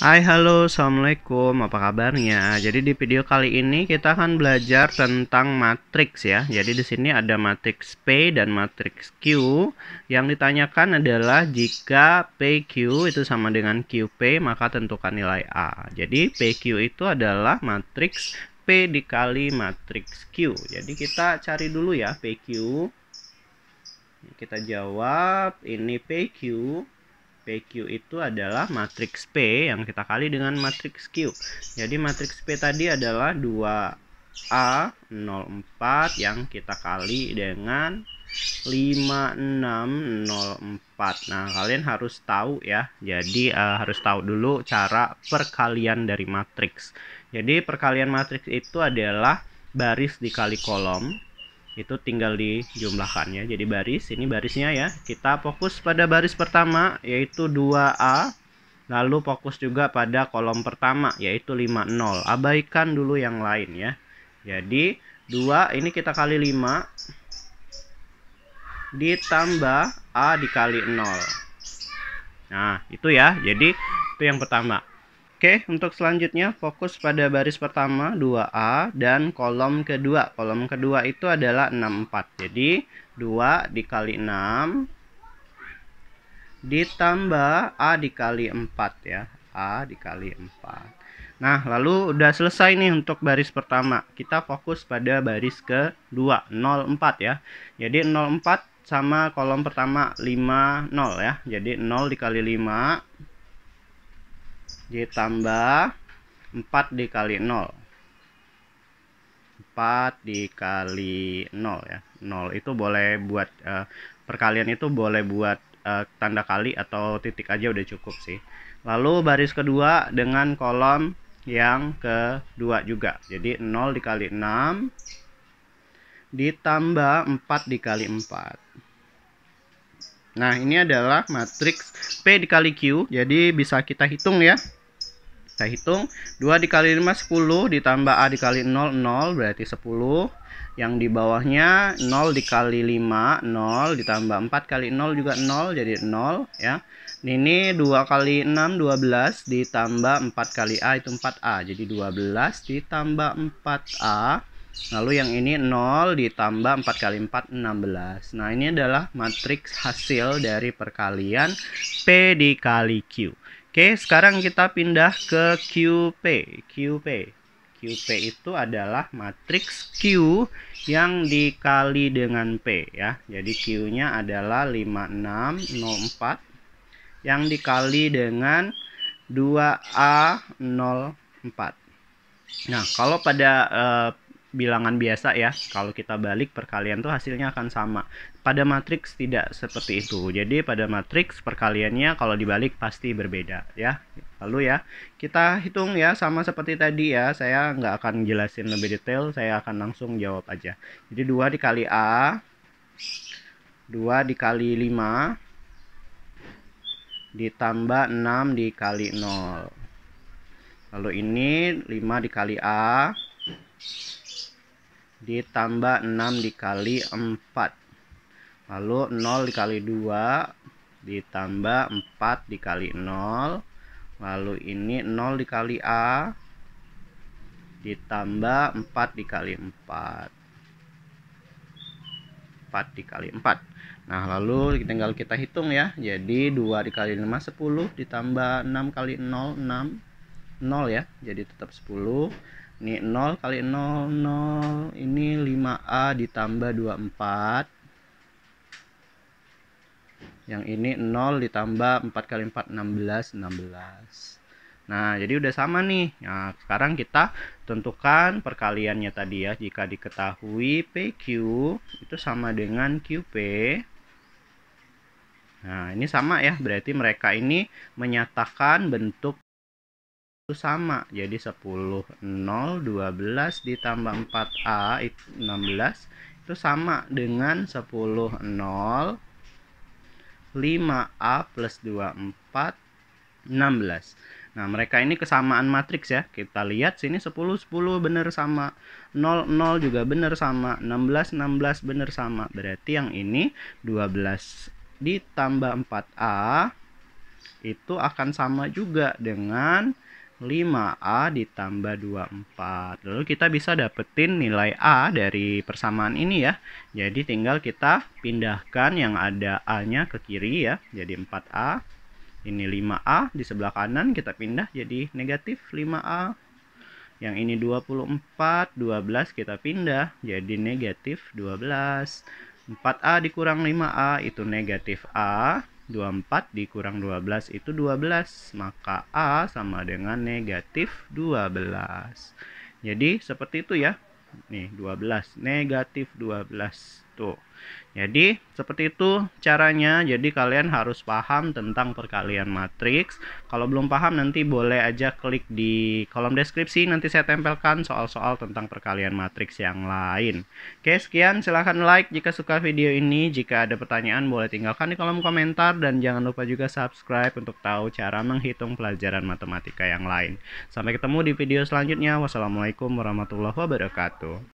Hai halo assalamualaikum apa kabarnya jadi di video kali ini kita akan belajar tentang matriks ya jadi di sini ada matriks P dan matriks Q yang ditanyakan adalah jika PQ itu sama dengan QP maka tentukan nilai A jadi PQ itu adalah matriks P dikali matriks Q jadi kita cari dulu ya PQ kita jawab ini PQ PQ itu adalah matriks P yang kita kali dengan matriks Q. Jadi matriks P tadi adalah 2A04 yang kita kali dengan 5604. Nah, kalian harus tahu ya. Jadi uh, harus tahu dulu cara perkalian dari matriks. Jadi perkalian matriks itu adalah baris dikali kolom itu tinggal dijumlahkannya jadi baris ini barisnya ya kita fokus pada baris pertama yaitu 2A lalu fokus juga pada kolom pertama yaitu 50 abaikan dulu yang lain ya jadi 2 ini kita kali 5 ditambah A dikali 0 nah itu ya jadi itu yang pertama Oke, untuk selanjutnya fokus pada baris pertama 2A dan kolom kedua. Kolom kedua itu adalah 64. Jadi 2 dikali 6 ditambah A dikali 4 ya. A dikali 4. Nah, lalu udah selesai nih untuk baris pertama. Kita fokus pada baris kedua, 04 ya. Jadi 04 sama kolom pertama 50 ya. Jadi 0 dikali 5 ditambah 4 dikali 0 4 dikali 0 ya 0 itu boleh buat uh, perkalian itu boleh buat uh, tanda kali atau titik aja udah cukup sih lalu baris kedua dengan kolom yang kedua juga jadi 0 dikali 6 ditambah 4 dikali 4 nah ini adalah matriks P dikali Q jadi bisa kita hitung ya saya hitung 2 dikali 5 10 ditambah A dikali 0 0 berarti 10 yang di bawahnya 0 dikali 5 0 ditambah 4 kali 0 juga 0 jadi 0 ya ini 2 kali 6 12 ditambah 4 kali A itu 4A jadi 12 ditambah 4A lalu yang ini 0 ditambah 4 kali 4 16 nah ini adalah matriks hasil dari perkalian P dikali Q Oke, sekarang kita pindah ke QP. QP. QP itu adalah matriks Q yang dikali dengan P ya. Jadi Q-nya adalah 5604 yang dikali dengan 2A04. Nah, kalau pada uh, bilangan biasa ya. Kalau kita balik perkalian tuh hasilnya akan sama. Pada matriks tidak seperti itu. Jadi pada matriks perkaliannya kalau dibalik pasti berbeda ya. Lalu ya kita hitung ya sama seperti tadi ya. Saya nggak akan jelasin lebih detail. Saya akan langsung jawab aja. Jadi dua dikali a, dua dikali 5 ditambah 6 dikali 0. Lalu ini 5 dikali a ditambah 6 dikali 4 lalu 0 dikali 2 ditambah 4 dikali 0 lalu ini 0 dikali A ditambah 4 dikali 4 4 dikali 4 Nah lalu tinggal kita hitung ya Jadi 2 dikali 5 10 Ditambah 6 kali 0 6 0 ya Jadi tetap 10 ini 0 kali 0 0 ini 5A ditambah 24 yang ini 0 ditambah 4 kali 4 16 16 nah jadi udah sama nih nah sekarang kita tentukan perkaliannya tadi ya jika diketahui PQ itu sama dengan QP Nah, ini sama ya, berarti mereka ini menyatakan bentuk itu sama jadi 10 0 12 ditambah 4A itu 16 itu sama dengan 10 0 5A plus 24 16 nah mereka ini kesamaan matriks ya kita lihat sini 10 10 bener sama 0 0 juga bener sama 16 16 bener sama berarti yang ini 12 ditambah 4A itu akan sama juga dengan 5A ditambah 24. Lalu kita bisa dapetin nilai A dari persamaan ini ya. Jadi tinggal kita pindahkan yang ada A-nya ke kiri ya. Jadi 4A. Ini 5A. Di sebelah kanan kita pindah jadi negatif 5A. Yang ini 24. 12 kita pindah jadi negatif 12. 4A dikurang 5A itu negatif A. 24 dikurang 12 itu 12. Maka A sama dengan negatif 12. Jadi seperti itu ya. Nih 12. Negatif 12. Tuh. Jadi seperti itu caranya. Jadi kalian harus paham tentang perkalian matriks. Kalau belum paham nanti boleh aja klik di kolom deskripsi. Nanti saya tempelkan soal-soal tentang perkalian matriks yang lain. Oke sekian. Silahkan like jika suka video ini. Jika ada pertanyaan boleh tinggalkan di kolom komentar. Dan jangan lupa juga subscribe untuk tahu cara menghitung pelajaran matematika yang lain. Sampai ketemu di video selanjutnya. Wassalamualaikum warahmatullahi wabarakatuh.